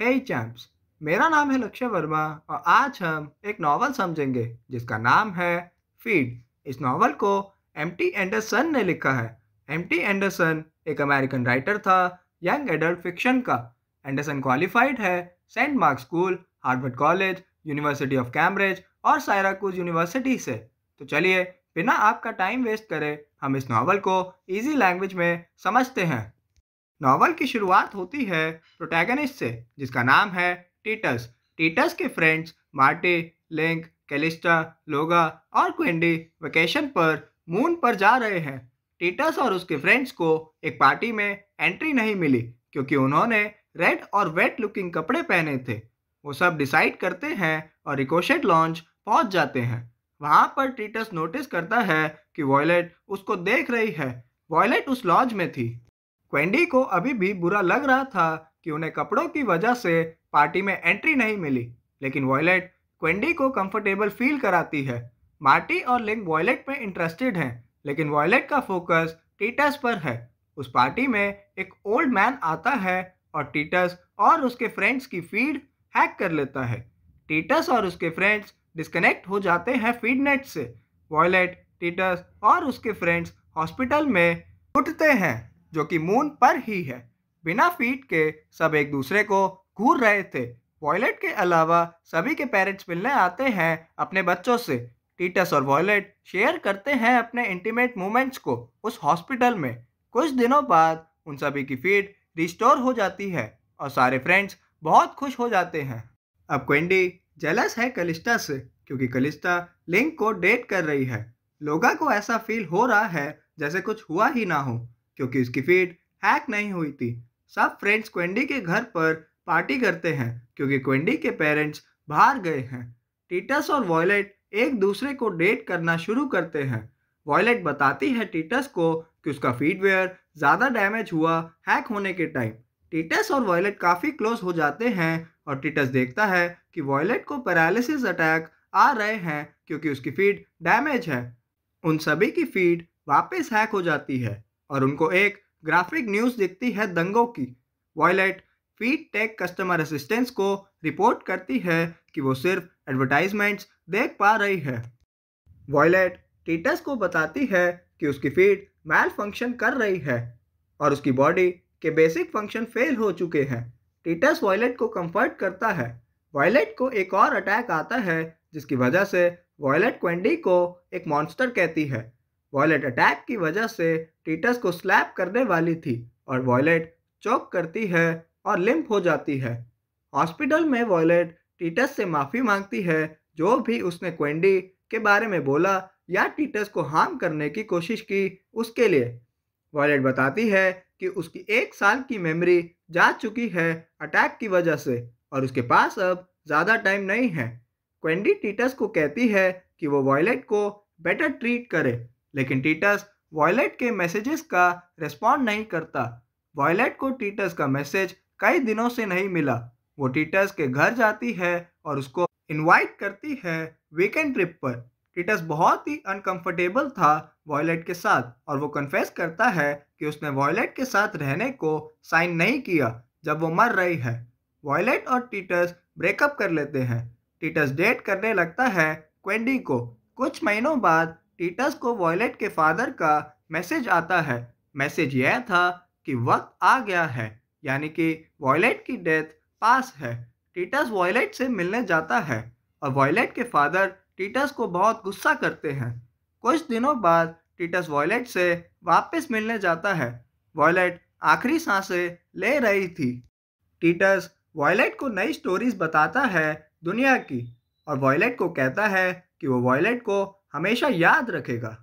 हे hey champs मेरा नाम है लक्ष्य वर्मा और आज हम एक नावल समझेंगे जिसका नाम है फीड इस नावल को एम टी एंडरसन ने लिखा है एम टी एंडरसन एक अमेरिकन राइटर था यंग एडल्ट फिक्शन का एंडरसन क्वालिफाइड है Saint Mark School Harvard College University of Cambridge और सायराकूज यूनिवर्सिटी से तो चलिए बिना आपका टाइम वेस्ट करे हम इस नावल को ईजी लैंग्वेज में समझते हैं नॉवल की शुरुआत होती है प्रोटैगनिस्ट से जिसका नाम है टीटस टीटस के friends Marty Link Calista Loga और क्वेंडी वेकेशन पर मून पर जा रहे हैं टीटस और उसके फ्रेंड्स को एक पार्टी में एंट्री नहीं मिली क्योंकि उन्होंने रेड और वेट लुकिंग कपड़े पहने थे वो सब डिसाइड करते हैं और रिकोशेट लॉन्च पहुंच जाते हैं वहां पर टीटस नोटिस करता है कि वॉयलेट उसको देख रही है वॉयलेट उस लॉन्च में थी क्वेंडी को अभी भी बुरा लग रहा था कि उन्हें कपड़ों की वजह से पार्टी में एंट्री नहीं मिली लेकिन वॉयलेट क्वेंडी को कंफर्टेबल फील कराती है मार्टी और लिंक वॉयलेट में इंटरेस्टेड हैं लेकिन वॉयलेट का फोकस टीटस पर है उस पार्टी में एक ओल्ड मैन आता है और टीटस और उसके फ्रेंड्स की फीड हैक कर लेता है टीटस और उसके फ्रेंड्स डिस्कनेक्ट हो जाते हैं फीडनेट से वॉयलेट टीटस और उसके फ्रेंड्स हॉस्पिटल में उठते हैं जो कि मून पर ही है बिना फीट के सब एक दूसरे को घूर रहे थे वॉयलेट के अलावा सभी के पेरेंट्स मिलने आते हैं अपने बच्चों से टीटस और वॉयलेट शेयर करते हैं अपने इंटीमेट मोमेंट्स को उस हॉस्पिटल में कुछ दिनों बाद उन सभी की फीट रिस्टोर हो जाती है और सारे फ्रेंड्स बहुत खुश हो जाते हैं अब क्वेंडी जेलस है कलिस्टा से क्योंकि कलिस्टा लिंक को डेट कर रही है लोगा को ऐसा फील हो रहा है जैसे कुछ हुआ ही ना हो क्योंकि उसकी फीड हैक नहीं हुई थी सब फ्रेंड्स क्वेंडी के घर पर पार्टी करते हैं क्योंकि क्वेंडी के पेरेंट्स बाहर गए हैं टीटस और वॉयलेट एक दूसरे को डेट करना शुरू करते हैं वॉयलेट बताती है टीटस को कि उसका फीडवेयर ज़्यादा डैमेज हुआ हैक होने के टाइम टीटस और वॉयलेट काफ़ी क्लोज हो जाते हैं और टीटस देखता है कि वॉयलेट को पैरालिसिस अटैक आ रहे हैं क्योंकि उसकी फीड डैमेज है उन सभी की फीड वापस हैक हो जाती है और उनको एक ग्राफिक न्यूज़ दिखती है दंगों की Violet feed tech customer assistance को रिपोर्ट करती है कि वो सिर्फ एडवर्टाइजमेंट्स देख पा रही है वॉयलेट टीटस को बताती है कि उसकी फीड मैल फंक्शन कर रही है और उसकी बॉडी के बेसिक फंक्शन फेल हो चुके हैं टीटस वॉयलेट को कंफर्ट करता है वॉयलेट को एक और अटैक आता है जिसकी वजह से वॉयलेट क्वेंडी को एक मॉन्स्टर कहती है वॉयलेट अटैक की वजह से टीटस को स्लैप करने वाली थी और वॉयलेट चौक करती है और लिम्प हो जाती है हॉस्पिटल में वॉयलेट टीटस से माफ़ी मांगती है जो भी उसने क्वेंडी के बारे में बोला या टीटस को हार्म करने की कोशिश की उसके लिए वॉयलेट बताती है कि उसकी एक साल की मेमोरी जा चुकी है अटैक की वजह से और उसके पास अब ज़्यादा टाइम नहीं है क्वेंडी टीटस को कहती है कि वो वॉयलेट को बेटर ट्रीट करे लेकिन टीटस वॉयलेट के मैसेजेस का रिस्पॉन्ड नहीं करता वॉयलेट को टीटस का मैसेज कई दिनों से नहीं मिला वो टीटस के घर जाती है और उसको इनवाइट करती है वीकेंड ट्रिप पर टीटस बहुत ही अनकंफर्टेबल था वॉयलेट के साथ और वो कन्फेस करता है कि उसने वॉयलेट के साथ रहने को साइन नहीं किया जब वो मर रही है वॉयलेट और टीटस ब्रेकअप कर लेते हैं टीटस डेट करने लगता है क्वेंडी को कुछ महीनों बाद टीटस को वॉयलेट के फादर का मैसेज आता है मैसेज यह था कि वक्त आ गया है यानी कि वॉयलेट की डेथ पास है टीटस वॉयलेट से मिलने जाता है और वॉयलेट के फादर टीटस को बहुत गुस्सा करते हैं कुछ दिनों बाद टीटस वॉयलेट से वापस मिलने जाता है वॉयलेट आखिरी सांसें ले रही थी टीटस वॉयलेट को नई स्टोरीज बताता है दुनिया की और वॉयलेट को कहता है कि वो वॉयलेट को हमेशा याद रखेगा